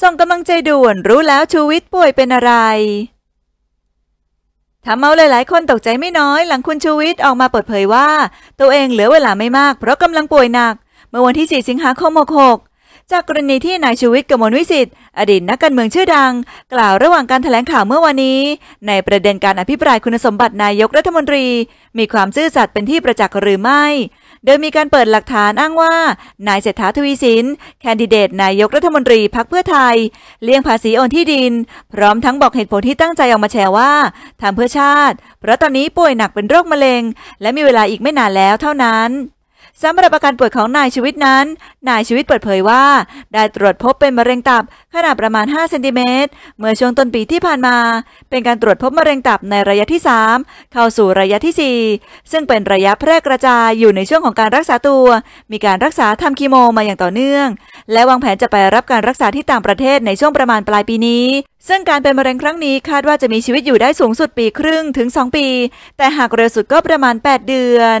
ส่งกำลังใจด่วนรู้แล้วชูวิทย์ป่วยเป็นอะไรทำเอาหลายๆคนตกใจไม่น้อยหลังคุณชูวิทย์ออกมาเปิดเผยว่า ตัวเองเหลือเวลาไม่มากเพราะกำลังป่วยหนัก เมื่อวันที่ 4 สิงหาคม 66 จากกรณีที่นายชูวิทย์กมลวิสิทธิ์อดีตนักการเมืองชื่อดัง กล่าวระหว่างการถแถลงข่าวเมื่อวานนี้ ในประเด็นการอภิปรายคุณสมบัตินายกรัฐมนตรี มีความซื่อสัตย์เป็นที่ประจักษ์หรือไม่โดยมีการเปิดหลักฐานอ้างว่า นายเศรษฐาทวีสิน แคนดิเดตนายกรัฐมนตรีพรรคเพื่อไทย เลี่ยงภาษีโอนที่ดิน พร้อมทั้งบอกเหตุผลที่ตั้งใจออกมาแชร์ว่าทำเพื่อชาติ เพราะตอนนี้ป่วยหนักเป็นโรคมะเร็ง และมีเวลาอีกไม่นานแล้วเท่านั้นสำหรับอาการป่วยของนายชีวิตนั้น นายชีวิตเปิดเผยว่าได้ตรวจพบเป็นมะเร็งตับขนาดประมาณ 5 เซนติเมตรเมื่อช่วงต้นปีที่ผ่านมา เป็นการตรวจพบมะเร็งตับในระยะที่ 3 เข้าสู่ระยะที่ 4 ซึ่งเป็นระยะแพร่กระจายอยู่ในช่วงของการรักษาตัว มีการรักษาทำคีโมมาอย่างต่อเนื่อง และวางแผนจะไปรับการรักษาที่ต่างประเทศในช่วงประมาณปลายปีนี้ ซึ่งการเป็นมะเร็งครั้งนี้คาดว่าจะมีชีวิตอยู่ได้สูงสุดปีครึ่งถึง 2 ปี แต่หากเร็วสุดก็ประมาณ 8 เดือน